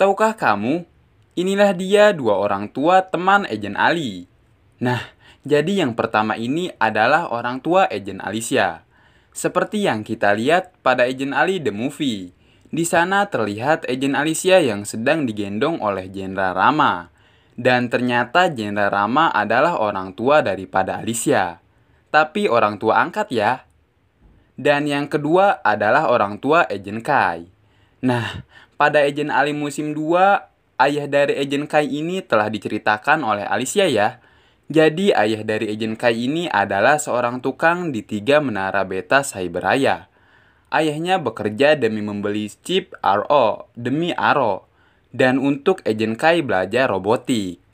Tahukah kamu, inilah dia dua orang tua teman Ejen Ali. Nah, jadi yang pertama ini adalah orang tua Ejen Alicia. Seperti yang kita lihat pada Ejen Ali The Movie. Di sana terlihat Ejen Alicia yang sedang digendong oleh Jenderal Rama. Dan ternyata Jenderal Rama adalah orang tua daripada Alicia. Tapi orang tua angkat ya. Dan yang kedua adalah orang tua Ejen Kai. Nah, pada Ejen Ali musim 2, ayah dari Ejen Kai ini telah diceritakan oleh Alicia ya. Jadi ayah dari Ejen Kai ini adalah seorang tukang di tiga menara beta Cyberaya. Ayahnya bekerja demi membeli chip RO demi Aro dan untuk Ejen Kai belajar robotik.